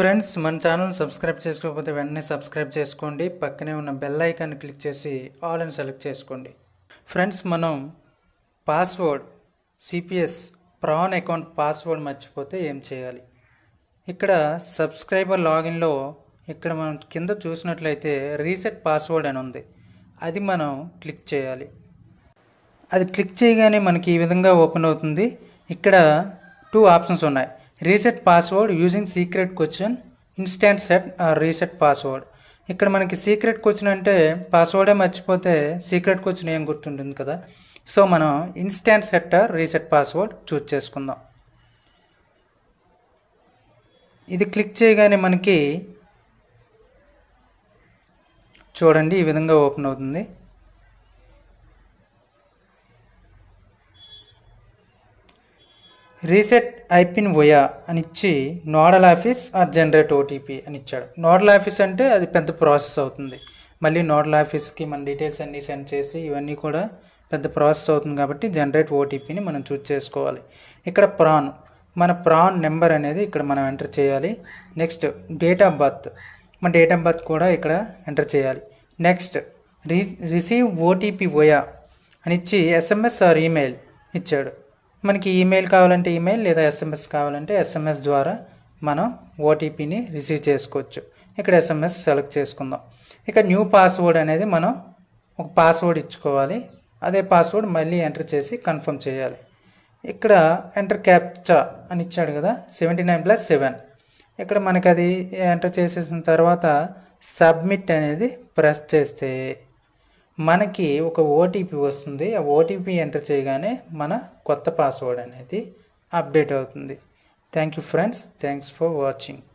friends మన channel subscribe చేసుకోకపోతే వెంటనే సబ్స్క్రైబ్ చేసుకోండి పక్కనే ఉన్న బెల్ ఐకాన్ క్లిక్ చేసి ఆల్ అని సెలెక్ట్ చేసుకోండి ఫ్రెండ్స్ మనం password CPS PRAN account password మర్చిపోతే ఏం చేయాలి ఇక్కడ సబ్స్క్రైబర్ లాగిన్లో ఇక్కడ మనం కింద చూసినట్లయితే రీసెట్ పాస్వర్డ్ అని ఉంది అది మనం క్లిక్ చేయాలి అది క్లిక్ చేయగానే మనకి ఈ విధంగా ఓపెన్ అవుతుంది ఇక్కడ టూ ఆప్షన్స్ ఉన్నాయి reset password using secret question instant set or reset password ఇక్కడ మనకి సీక్రెట్ క్వశ్చన్ అంటే పాస్వర్డే మర్చిపోతే సీక్రెట్ క్వశ్చన్ ఏం గుర్తుంటుంది కదా సో మనం instant or reset password choose చేసుకుందాం ఇది క్లిక్ చేయగానే మనకి చూడండి ఈ విధంగా ఓపెన్ అవుతుంది రీసెట్ ఐపిన్ వయా అని ఇచ్చి nodal office or generate OTP అని ఇచ్చాడు నోడల్ ఆఫీస్ అంటే అది పెద్ద ప్రాసెస్ అవుతుంది మళ్ళీ నోడల్ ఆఫీస్కి మన డీటెయిల్స్ అన్నీ సెండ్ చేసి ఇవన్నీ కూడా పెద్ద ప్రాసెస్ అవుతుంది కాబట్టి జనరేట్ ఓటీపీని మనం చూస్ చేసుకోవాలి ఇక్కడ ప్రాన్ మన ప్రాన్ నెంబర్ అనేది ఇక్కడ మనం ఎంటర్ చేయాలి నెక్స్ట్ డేట్ ఆఫ్ బర్త్ మన డేట్ ఆఫ్ బర్త్ కూడా ఇక్కడ ఎంటర్ చేయాలి next re receive OTP via అని ఇచ్చి ఎస్ఎంఎస్ ఆర్ ఈమెయిల్ ఇచ్చాడు మనకి ఈమెయిల్ కావాలంటే ఈమెయిల్ లేదా ఎస్ఎంఎస్ కావాలంటే ఎస్ఎంఎస్ ద్వారా మనం ఓటీపీని రిసీవ్ చేసుకోవచ్చు ఇక్కడ ఎస్ఎంఎస్ సెలెక్ట్ చేసుకుందాం ఇక న్యూ పాస్వర్డ్ అనేది మనం ఒక పాస్వర్డ్ ఇచ్చుకోవాలి అదే పాస్వర్డ్ మళ్ళీ ఎంటర్ చేసి కన్ఫర్మ్ చేయాలి ఇక్కడ ఎంటర్ క్యాప్చా అని ఇచ్చాడు కదా సెవెంటీ నైన్ ప్లస్ సెవెన్ ఇక్కడ మనకి అది ఎంటర్ చేసేసిన తర్వాత సబ్మిట్ అనేది ప్రెస్ చేస్తే మనకి ఒక ఓటీపీ వస్తుంది ఆ ఓటీపీ ఎంటర్ చేయగానే మన కొత్త పాస్వర్డ్ అనేది అప్డేట్ అవుతుంది thank you friends thanks for watching